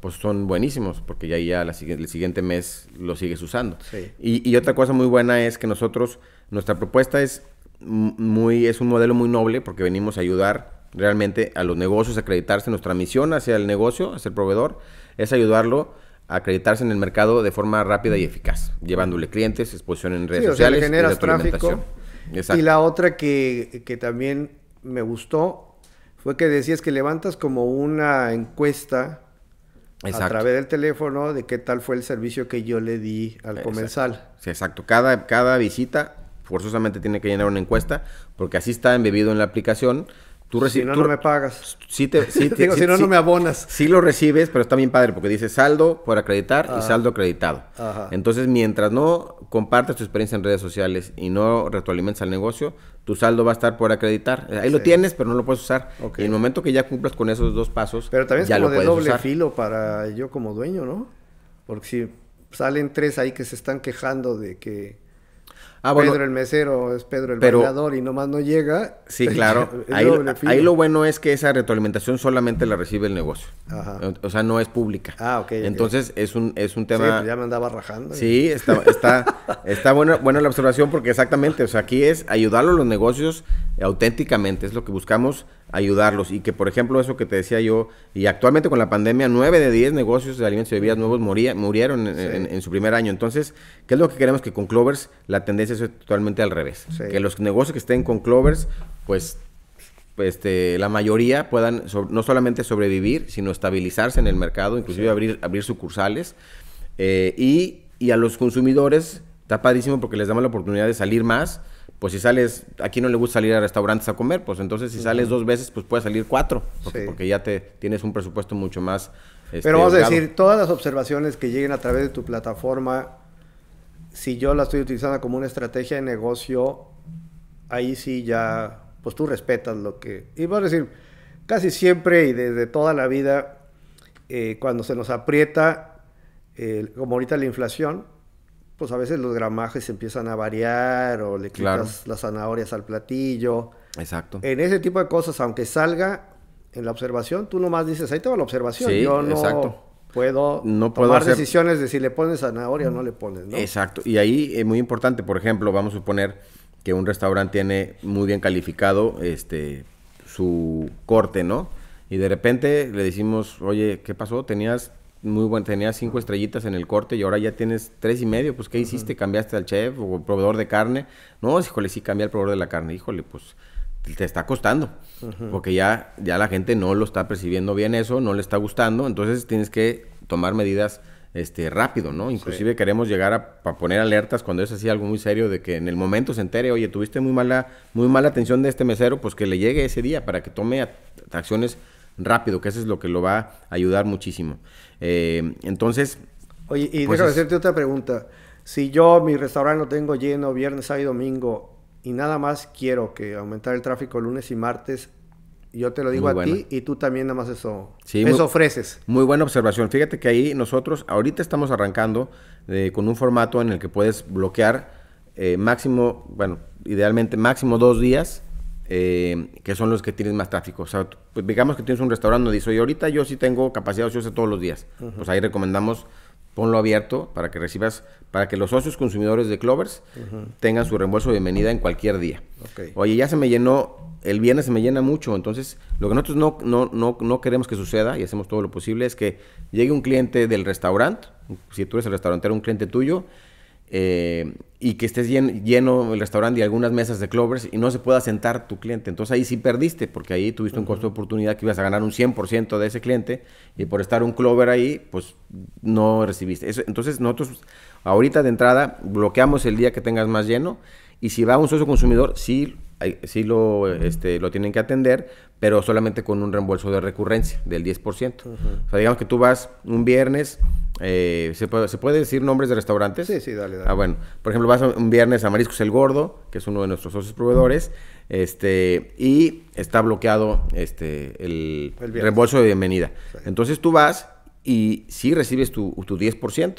pues son buenísimos, porque ya, ya la, el siguiente mes lo sigues usando. Y, otra cosa muy buena es que nosotros, nuestra propuesta es, muy, es un modelo muy noble, porque venimos a ayudar realmente a los negocios a acreditarse. Nuestra misión hacia el negocio, hacia el proveedor, es ayudarlo a acreditarse en el mercado de forma rápida y eficaz, llevándole clientes, exposición en redes sociales. Sea, tráfico. Y la otra que, que también me gustó fue que decías que levantas como una encuesta a través del teléfono de qué tal fue el servicio que yo le di al comensal. Sí, exacto. Cada, cada visita forzosamente tiene que llenar una encuesta porque así está embebido en la aplicación Tú si no, no me pagas. te, si no, no me abonas. Sí lo recibes, pero está bien padre porque dice saldo por acreditar y saldo acreditado. Entonces, mientras no compartas tu experiencia en redes sociales y no retroalimentas al negocio, tu saldo va a estar por acreditar. Eh, ahí lo tienes, pero no lo puedes usar. Y en el momento que ya cumplas con esos dos pasos, pero también es ya de doble filo para yo como dueño, ¿no? Porque si salen tres ahí que se están quejando de que Ah, Pedro el mesero es Pedro el pero, y nomás no llega. Sí, claro. ahí, lo bueno es que esa retroalimentación solamente la recibe el negocio. Ajá. O sea, no es pública. Ah, ok. Entonces es un es un tema. Sí, pues ya me andaba rajando. Sí, está, está, está buena, buena la observación porque exactamente, o sea, aquí es ayudarlo a los negocios auténticamente, es lo que buscamos ayudarlos y que por ejemplo eso que te decía yo y actualmente con la pandemia 9 de 10 negocios de alimentos y bebidas mm. nuevos murieron en, su primer año entonces ¿qué es lo que queremos que con Clovers la tendencia sea totalmente al revés que los negocios que estén con Clovers pues este, la mayoría puedan no solamente sobrevivir sino estabilizarse en el mercado inclusive abrir, abrir sucursales eh, y, y a los consumidores está padrísimo porque les damos la oportunidad de salir más pues si sales, aquí no le gusta salir a restaurantes a comer, pues entonces si sales dos veces, pues puedes salir cuatro, porque, ya te tienes un presupuesto mucho más. Este, Pero vamos a decir, todas las observaciones que lleguen a través de tu plataforma, si yo la estoy utilizando como una estrategia de negocio, ahí sí ya, pues tú respetas lo que... Y vas a decir, casi siempre y desde toda la vida, eh, cuando se nos aprieta, eh, como ahorita la inflación, pues a veces los gramajes empiezan a variar o le quitas las zanahorias al platillo. Exacto. En ese tipo de cosas, aunque salga en la observación, tú nomás dices, ahí tengo la observación. Sí, Yo no exacto. puedo no puedo tomar decisiones de si le pones zanahoria o no le pones, ¿no? Exacto. Y ahí es muy importante, por ejemplo, vamos a suponer que un restaurante tiene muy bien calificado este su corte, ¿no? Y de repente le decimos, oye, ¿qué pasó? Tenías muy bueno, tenías cinco estrellitas en el corte y ahora ya tienes tres y medio, pues ¿qué hiciste? ¿Cambiaste al chef o proveedor de carne? No, pues, híjole, sí cambié al proveedor de la carne, híjole, pues te está costando, porque ya, ya la gente no lo está percibiendo bien eso, no le está gustando, entonces tienes que tomar medidas este, rápido, ¿no? Inclusive queremos llegar a, poner alertas cuando es así algo muy serio de que en el momento se entere, oye, tuviste muy mala, muy mala atención de este mesero, pues que le llegue ese día para que tome acciones rápido, que eso es lo que lo va a ayudar muchísimo. Eh, entonces... Oye, y pues déjame hacerte otra pregunta. Si yo mi restaurante lo tengo lleno viernes, sábado y domingo y nada más quiero que aumentar el tráfico lunes y martes, yo te lo digo a ti y tú también nada más eso, me eso ofreces. Muy buena observación. Fíjate que ahí nosotros ahorita estamos arrancando eh, con un formato en el que puedes bloquear eh, máximo, bueno, idealmente máximo dos días eh, que son los que tienen más tráfico. O sea, pues, digamos que tienes un restaurante donde dices, ahorita yo sí tengo capacidad de uso todos los días. Pues ahí recomendamos ponlo abierto para que recibas, para que los socios consumidores de Clovers tengan su reembolso de bienvenida en cualquier día. Oye, ya se me llenó, el viernes se me llena mucho, entonces lo que nosotros no, no, queremos que suceda y hacemos todo lo posible es que llegue un cliente del restaurante, si tú eres el restaurantero, un cliente tuyo, eh, y que estés lleno, lleno, el restaurante y algunas mesas de clovers y no se pueda sentar tu cliente. Entonces ahí sí perdiste, porque ahí tuviste un costo de oportunidad que ibas a ganar un 100% de ese cliente y por estar un clover ahí, pues no recibiste. entonces nosotros ahorita de entrada bloqueamos el día que tengas más lleno y si va un socio consumidor, sí, sí lo, este, lo tienen que atender, pero solamente con un reembolso de recurrencia del 10%. O sea, digamos que tú vas un viernes, eh, ¿se, puede, ¿se, puede, decir nombres de restaurantes? Sí, sí, dale, dale. Ah, bueno. Por ejemplo, vas un viernes a Mariscos El Gordo, que es uno de nuestros socios proveedores, este, y está bloqueado este, el, reembolso de bienvenida. Entonces tú vas y sí recibes tu, tu 10%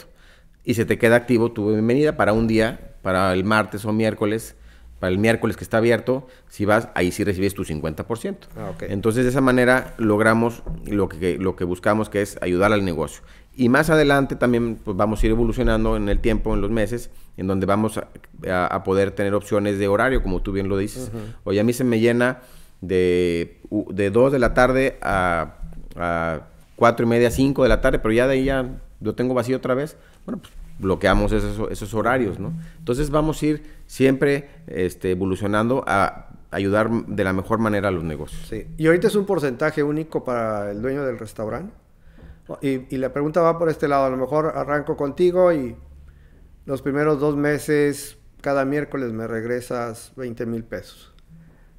y se te queda activo tu bienvenida para un día, para el martes o miércoles, para el miércoles que está abierto, si vas, ahí sí recibes tu 50%. Ah, okay. Entonces, de esa manera logramos lo que, lo que buscamos, que es ayudar al negocio. Y más adelante también pues, vamos a ir evolucionando en el tiempo, en los meses, en donde vamos a, poder tener opciones de horario, como tú bien lo dices. hoy a mí se me llena de, de 2 de la tarde a, a 4 y media, 5 de la tarde, pero ya de ahí ya lo tengo vacío otra vez. Bueno, pues bloqueamos esos, horarios, ¿no? Entonces vamos a ir siempre este, evolucionando a ayudar de la mejor manera a los negocios. Sí. ¿Y ahorita es un porcentaje único para el dueño del restaurante? Y, la pregunta va por este lado. A lo mejor arranco contigo y los primeros dos meses, cada miércoles me regresas 20 mil pesos.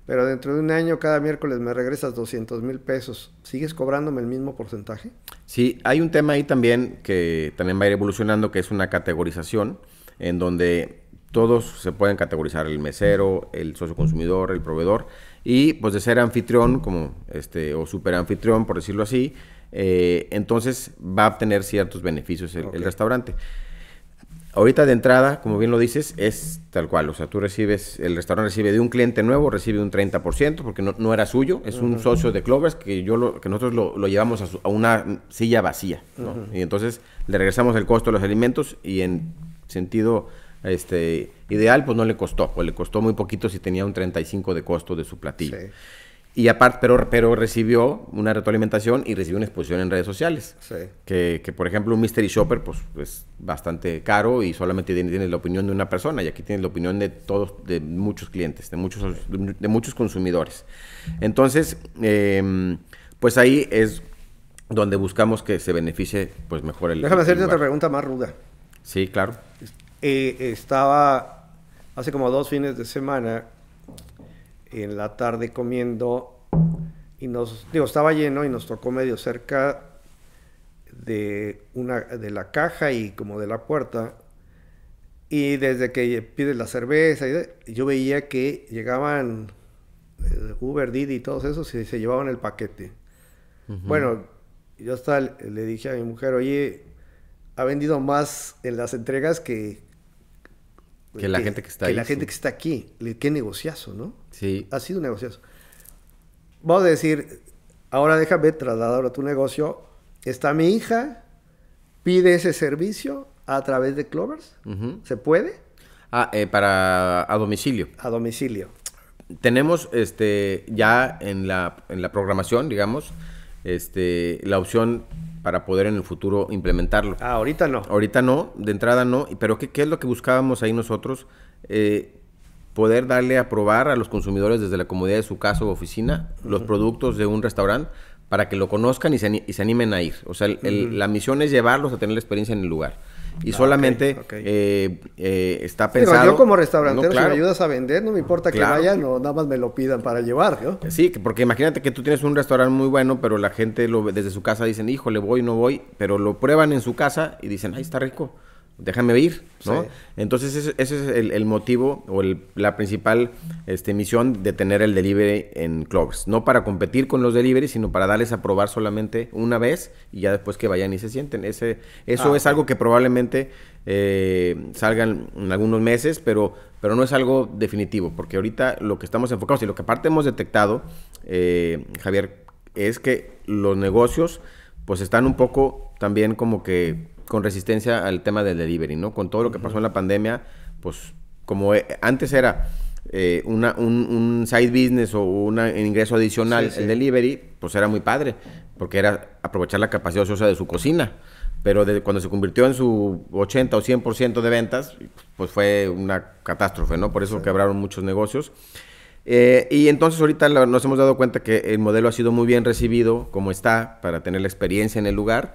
Pero dentro de un año, cada miércoles me regresas 200 mil pesos. ¿Sigues cobrándome el mismo porcentaje? Sí, hay un tema ahí también que también va a ir evolucionando, que es una categorización, en donde todos se pueden categorizar, el mesero, el socio consumidor, el proveedor, y pues de ser anfitrión como este, o super anfitrión, por decirlo así, eh, entonces va a obtener ciertos beneficios el, el, restaurante. Ahorita de entrada, como bien lo dices, es tal cual. O sea, tú recibes, el restaurante recibe de un cliente nuevo, recibe un 30%, porque no, era suyo, es un socio de Clovers que, yo que nosotros lo, llevamos a, una silla vacía. Y entonces le regresamos el costo de los alimentos y en sentido este, ideal, pues no le costó, o le costó muy poquito si tenía un 35 de costo de su platillo. Y aparte, pero, pero recibió una retroalimentación y recibió una exposición en redes sociales. Que, que, por ejemplo, un mystery shopper, pues, es bastante caro y solamente tienes, la opinión de una persona. Y aquí tienes la opinión de todos, de muchos clientes, de muchos, de muchos consumidores. Entonces, em, pues ahí es donde buscamos que se beneficie, pues, mejor el. Déjame hacerte otra pregunta más ruda. Sí, claro. Eh, estaba hace como dos fines de semana en la tarde comiendo y nos, digo, estaba lleno y nos tocó medio cerca de, una, de la caja y como de la puerta. Y desde que pide la cerveza, yo veía que llegaban eh, Uber, Didi y todos esos y se llevaban el paquete. Bueno, yo hasta le dije a mi mujer, oye, ha vendido más en las entregas que, que la gente que está que la gente que está aquí. Qué negociazo, ¿no? Sí. Ha sido un negociazo. Vamos a decir, ahora déjame trasladar a tu negocio. Está mi hija, pide ese servicio a través de Clovers. ¿Se puede? Ah, eh, para a domicilio. A domicilio. Tenemos este ya en la, en la programación, digamos, este, la opción para poder en el futuro implementarlo. Ah, ahorita no. Ahorita no, de entrada no, pero ¿qué, es lo que buscábamos ahí nosotros? Eh, poder darle a probar a los consumidores desde la comodidad de su casa o oficina los productos de un restaurante para que lo conozcan y se, animen a ir. O sea, la misión es llevarlos a tener la experiencia en el lugar. Ah, y solamente eh, eh, está pensado... yo como restaurantero, si me ayudas a vender, no me importa que vayan o nada más me lo pidan para llevar, ¿no? Sí, porque imagínate que tú tienes un restaurante muy bueno, pero la gente lo, desde su casa dicen, híjole, voy, no voy, pero lo prueban en su casa y dicen, ay, está rico déjame ir, ¿no? Entonces ese, es el, motivo o la principal este, misión de tener el delivery en clubs. No para competir con los deliveries, sino para darles a probar solamente una vez y ya después que vayan y se sienten. Ese, eso ah, es algo que probablemente eh, salgan en algunos meses, pero, pero no es algo definitivo, porque ahorita lo que estamos enfocados y lo que aparte hemos detectado, eh, Javier, es que los negocios pues están un poco también como que con resistencia al tema del delivery, ¿no? Con todo lo que pasó en la pandemia, pues como eh, antes era eh, un, side business o un ingreso adicional en el delivery, pues era muy padre, porque era aprovechar la capacidad ociosa de su cocina. Pero cuando se convirtió en su 80 o 100% de ventas, pues fue una catástrofe, ¿no? Por eso quebraron muchos negocios. Eh, y entonces ahorita nos hemos dado cuenta que el modelo ha sido muy bien recibido como está para tener la experiencia en el lugar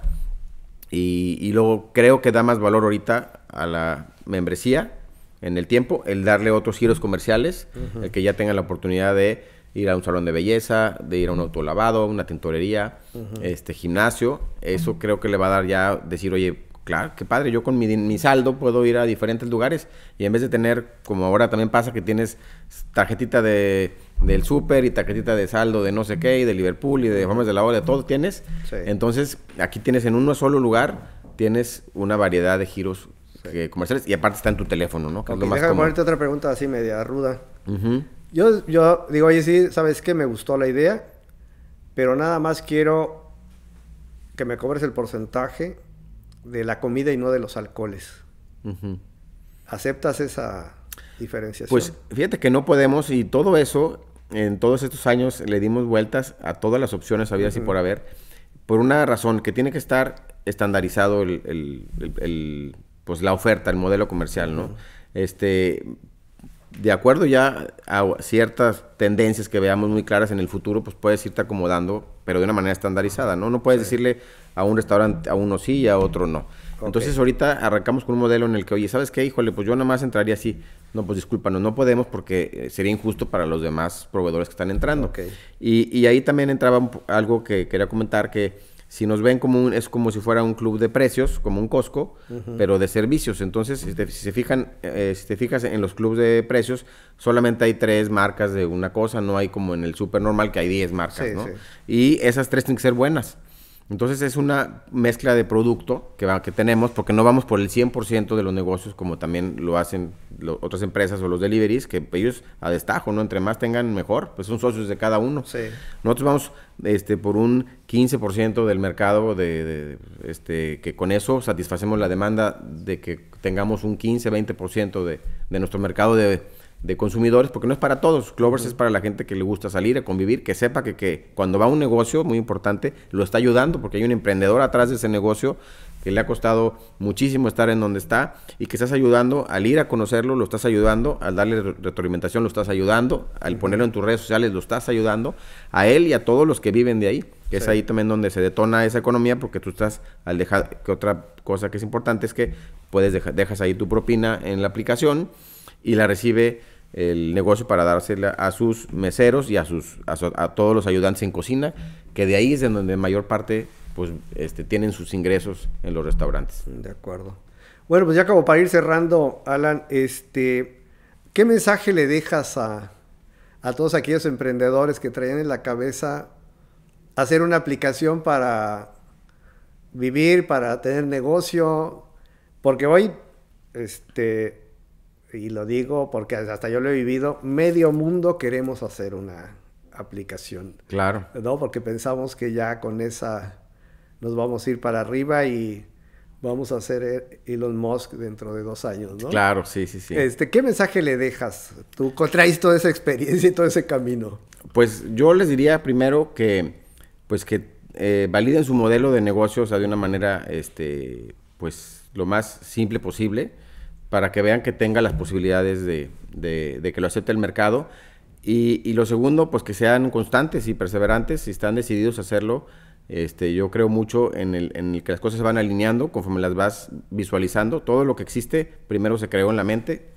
y, luego creo que da más valor ahorita a la membresía en el tiempo, el darle otros giros comerciales, el que ya tenga la oportunidad de ir a un salón de belleza, de ir a un autolavado, una tintorería, este gimnasio, eso creo que le va a dar ya decir, oye, claro, qué padre, yo con mi, saldo puedo ir a diferentes lugares y en vez de tener, como ahora también pasa que tienes tarjetita de, del súper y tarjetita de saldo de no sé qué y de Liverpool y de Homes de la Ola, de todo tienes. Entonces, aquí tienes en uno solo lugar, tienes una variedad de giros comerciales y aparte está en tu teléfono, ¿no? déjame ponerte otra pregunta así media ruda. yo, yo digo, oye, sí, ¿sabes qué? Me gustó la idea, pero nada más quiero que me cobres el porcentaje de la comida y no de los alcoholes. ¿Aceptas esa diferenciación? Pues fíjate que no podemos y todo eso, en todos estos años le dimos vueltas a todas las opciones ...había así por haber, por una razón, que tiene que estar estandarizado el, pues la oferta, el modelo comercial, ¿no? Este, de acuerdo ya a ciertas tendencias que veamos muy claras en el futuro, pues puedes irte acomodando pero de una manera estandarizada, ¿no? No puedes decirle a un restaurante, a uno sí y a otro no. Entonces ahorita arrancamos con un modelo en el que, oye, ¿sabes qué? Híjole, pues yo nada más entraría así. No, pues discúlpanos, no podemos porque eh, sería injusto para los demás proveedores que están entrando. Y, y, ahí también entraba algo que quería comentar, que si nos ven como un, es como si fuera un club de precios, como un Costco, pero de servicios. Entonces, este, si te, se fijan, eh, si te fijas en los clubes de precios, solamente hay tres marcas de una cosa, no hay como en el super normal que hay diez marcas, ¿no? Y esas tres tienen que ser buenas. Entonces es una mezcla de producto que, que tenemos, porque no vamos por el 100% de los negocios como también lo hacen otras empresas o los deliveries, que ellos a destajo, ¿no? Entre más tengan, mejor, pues son socios de cada uno. Nosotros vamos este, por un 15% del mercado, de, este, que con eso satisfacemos la demanda de que tengamos un 15-20% de, de nuestro mercado de de consumidores, porque no es para todos. Clovers es para la gente que le gusta salir a convivir, que sepa que, cuando va a un negocio, muy importante, lo está ayudando, porque hay un emprendedor atrás de ese negocio que le ha costado muchísimo estar en donde está y que estás ayudando al ir a conocerlo, lo estás ayudando, al darle retroalimentación, lo estás ayudando, al ponerlo en tus redes sociales, lo estás ayudando a él y a todos los que viven de ahí, que es ahí también donde se detona esa economía, porque tú estás al dejar, que otra cosa que es importante es que puedes dejar, dejas ahí tu propina en la aplicación y la recibe el negocio para dársela a sus meseros y a sus a, todos los ayudantes en cocina, que de ahí es de donde mayor parte pues este, tienen sus ingresos en los restaurantes. De acuerdo. Bueno, pues ya como para ir cerrando, Alan, este, ¿qué mensaje le dejas a, a todos aquellos emprendedores que traen en la cabeza hacer una aplicación para vivir, para tener negocio? Porque hoy, este, y lo digo porque hasta yo lo he vivido, medio mundo queremos hacer una aplicación. Claro. ¿No? Porque pensamos que ya con esa nos vamos a ir para arriba y vamos a hacer eh, Elon Musk dentro de dos años, Claro, sí, sí, sí. Este, ¿Qué mensaje le dejas? Tú traes toda esa experiencia y todo ese camino. Pues yo les diría primero que, pues que eh, validen su modelo de negocio, de una manera, este, pues lo más simple posible para que vean que tenga las posibilidades de, que lo acepte el mercado. Y, lo segundo, pues que sean constantes y perseverantes, si están decididos a hacerlo. Este, yo creo mucho en el, que las cosas se van alineando conforme las vas visualizando. Todo lo que existe primero se creó en la mente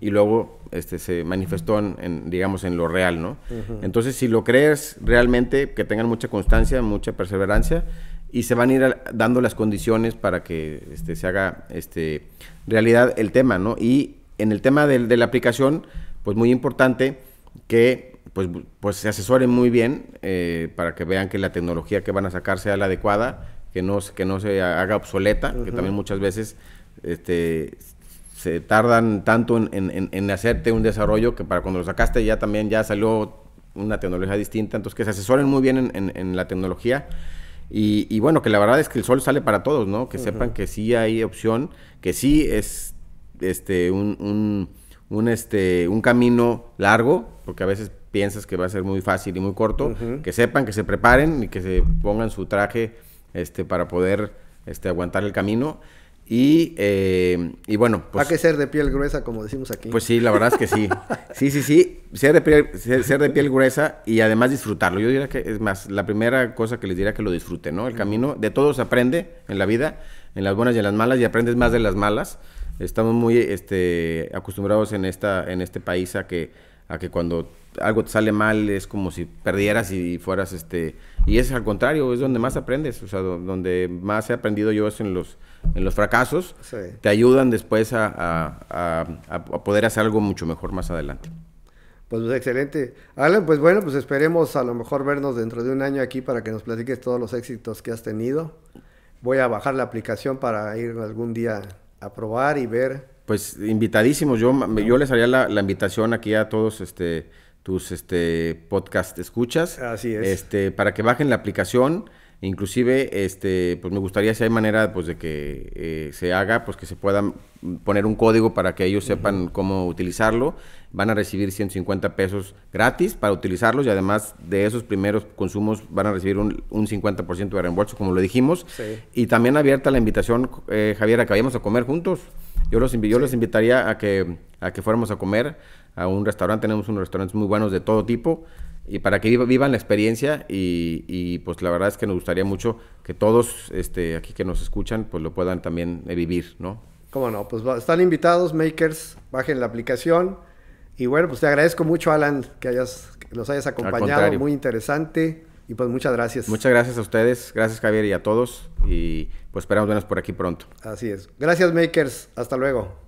y luego este, se manifestó en, digamos, en lo real, ¿no? Entonces, si lo crees realmente, que tengan mucha constancia, mucha perseverancia y se van a ir dando las condiciones para que este, se haga este, realidad el tema, ¿no? Y en el tema de, la aplicación, pues muy importante que pues, pues se asesoren muy bien eh, para que vean que la tecnología que van a sacar sea la adecuada, que no, que no se haga obsoleta, que también muchas veces este, se tardan tanto en, hacerte un desarrollo que para cuando lo sacaste ya también ya salió una tecnología distinta, entonces que se asesoren muy bien en, en la tecnología y, bueno, que la verdad es que el sol sale para todos, ¿no? Que sepan que sí hay opción, que sí es este un, un, este, un camino largo, porque a veces piensas que va a ser muy fácil y muy corto, que sepan, que se preparen y que se pongan su traje este, para poder este, aguantar el camino. Eh, y, bueno, pues... Hay que ser de piel gruesa, como decimos aquí. Pues sí, la verdad es que sí. Sí, sí, sí. Ser de, piel, ser, de piel gruesa y además disfrutarlo. Yo diría que, es más, la primera cosa que les diría que lo disfruten, ¿no? El camino, de todos aprende en la vida, en las buenas y en las malas, y aprendes más de las malas. Estamos muy este, acostumbrados en, esta, en este país a que, a que cuando algo te sale mal, es como si perdieras y fueras este. Y es al contrario, es donde más aprendes. O sea, donde más he aprendido yo es en los, en los fracasos. Te ayudan después a, a, poder hacer algo mucho mejor más adelante. Pues, pues, excelente. Alan, pues bueno, pues esperemos a lo mejor vernos dentro de un año aquí para que nos platiques todos los éxitos que has tenido. Voy a bajar la aplicación para ir algún día a probar y ver. Pues invitadísimos, yo, yo les haría la, la invitación aquí a todos este, tus este, podcast escuchas. Así Este, para que bajen la aplicación. Inclusive, este, pues me gustaría si hay manera pues, de que eh, se haga, pues que se pueda poner un código para que ellos sepan cómo utilizarlo. Van a recibir 150 pesos gratis para utilizarlos y además de esos primeros consumos van a recibir un, un 50% de reembolso, como lo dijimos. Y también abierta la invitación, eh, Javier, a que vayamos a comer juntos. Yo los, invitaría a que, a que fuéramos a comer a un restaurante. Tenemos unos restaurantes muy buenos de todo tipo y para que vivan la experiencia y, pues la verdad es que nos gustaría mucho que todos este, aquí que nos escuchan pues lo puedan también eh, vivir, ¿no? Cómo no, pues están invitados, makers, bajen la aplicación y bueno, pues te agradezco mucho Alan que, hayas, que nos hayas acompañado, muy interesante y pues muchas gracias. Muchas gracias a ustedes, gracias Javier y a todos y pues esperamos vernos por aquí pronto. Así es, gracias makers, hasta luego.